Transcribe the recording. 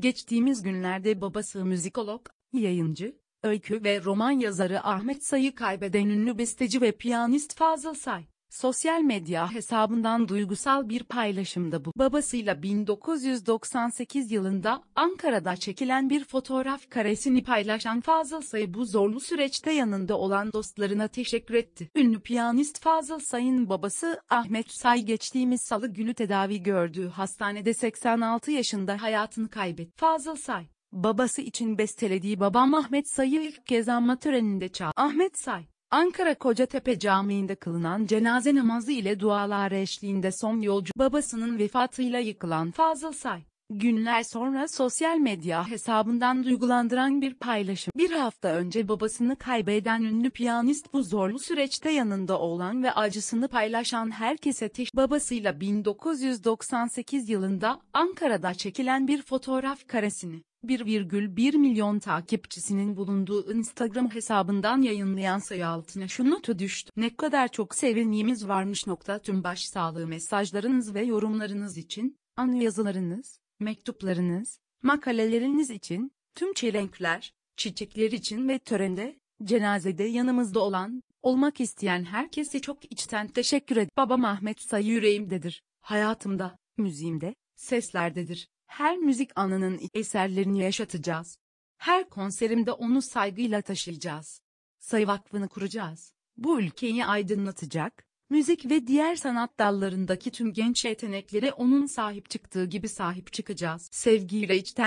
Geçtiğimiz günlerde babası müzikolog, yayıncı, öykü ve roman yazarı Ahmet Say'ı kaybeden ünlü besteci ve piyanist Fazıl Say, Sosyal medya hesabından duygusal bir paylaşımda bu. Babasıyla 1998 yılında Ankara'da çekilen bir fotoğraf karesini paylaşan Fazıl Say bu zorlu süreçte yanında olan dostlarına teşekkür etti. Ünlü piyanist Fazıl Say'ın babası Ahmet Say geçtiğimiz salı günü tedavi gördüğü hastanede 86 yaşında hayatını kaybetti. Fazıl Say Babası için bestelediği Babam Ahmet Say'ı ilk kez anma töreninde çağ. Ahmet Say, Ankara Kocatepe Camii'nde kılınan cenaze namazı ile dualar eşliğinde son yolcu babasının vefatıyla yıkılan Fazıl Say, günler sonra sosyal medya hesabından duygulandıran bir paylaşım. Bir hafta önce babasını kaybeden ünlü piyanist bu zorlu süreçte yanında olan ve acısını paylaşan herkese teş babasıyla 1998 yılında Ankara'da çekilen bir fotoğraf karesini 1,1 milyon takipçisinin bulunduğu Instagram hesabından yayınlayan sayı altına şu notu düştü. Ne kadar çok sevinliğimiz varmış nokta tüm sağlığı mesajlarınız ve yorumlarınız için, anı yazılarınız, mektuplarınız, makaleleriniz için, tüm çelenkler, çiçekler için ve törende, cenazede yanımızda olan, olmak isteyen herkese çok içten teşekkür ederim. Baba Ahmet Sayı yüreğimdedir, hayatımda, müziğimde, seslerdedir. Her müzik anının eserlerini yaşatacağız. Her konserimde onu saygıyla taşıyacağız. Sayı Vakfı'nı kuracağız. Bu ülkeyi aydınlatacak, müzik ve diğer sanat dallarındaki tüm genç yeteneklere onun sahip çıktığı gibi sahip çıkacağız. Sevgiyle içten